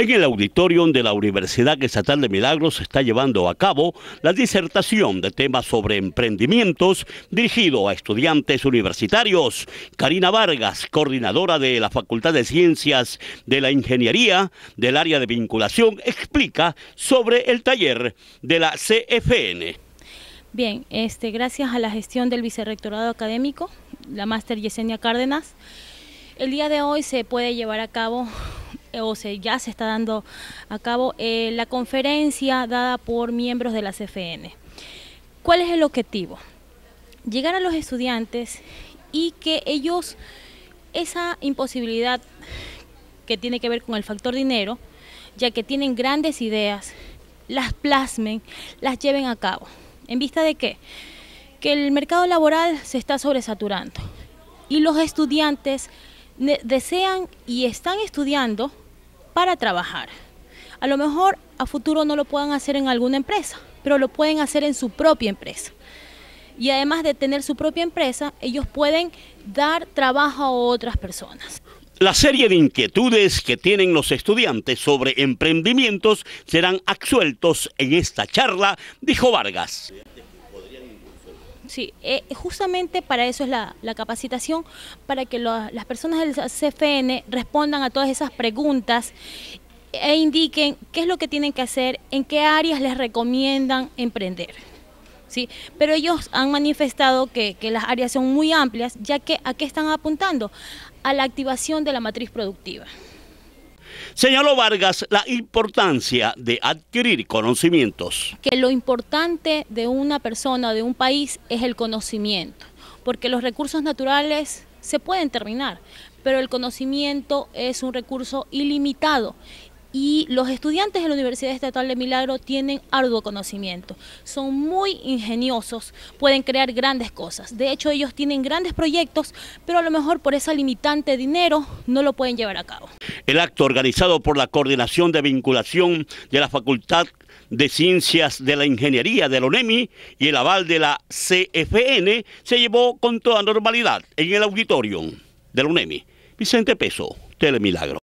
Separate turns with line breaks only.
En el auditorium de la Universidad Estatal de Milagros se está llevando a cabo la disertación de temas sobre emprendimientos dirigido a estudiantes universitarios. Karina Vargas, coordinadora de la Facultad de Ciencias de la Ingeniería del área de vinculación, explica sobre el taller de la CFN.
Bien, este, gracias a la gestión del Vicerrectorado Académico, la máster Yesenia Cárdenas, el día de hoy se puede llevar a cabo eh, o se, ya se está dando a cabo eh, la conferencia dada por miembros de la CFN. ¿Cuál es el objetivo? Llegar a los estudiantes y que ellos, esa imposibilidad que tiene que ver con el factor dinero, ya que tienen grandes ideas, las plasmen, las lleven a cabo. ¿En vista de qué? Que el mercado laboral se está sobresaturando y los estudiantes desean y están estudiando para trabajar. A lo mejor a futuro no lo puedan hacer en alguna empresa, pero lo pueden hacer en su propia empresa. Y además de tener su propia empresa, ellos pueden dar trabajo a otras personas.
La serie de inquietudes que tienen los estudiantes sobre emprendimientos serán absueltos en esta charla, dijo Vargas.
Sí, eh, justamente para eso es la, capacitación, para que las personas del CFN respondan a todas esas preguntas e indiquen qué es lo que tienen que hacer, en qué áreas les recomiendan emprender. ¿sí? Pero ellos han manifestado que, que, las áreas son muy amplias, ya que a qué están apuntando? A la activación de la matriz productiva.
Señaló Vargas la importancia de adquirir conocimientos.
Que lo importante de una persona, de un país, es el conocimiento, porque los recursos naturales se pueden terminar, pero el conocimiento es un recurso ilimitado y los estudiantes de la Universidad Estatal de Milagro tienen arduo conocimiento, son muy ingeniosos, pueden crear grandes cosas. De hecho, ellos tienen grandes proyectos, pero a lo mejor por esa limitante dinero no lo pueden llevar a cabo.
El acto organizado por la Coordinación de Vinculación de la Facultad de Ciencias de la Ingeniería de la UNEMI y el aval de la CFN se llevó con toda normalidad en el auditorio de la UNEMI. Vicente Peso, Telemilagro.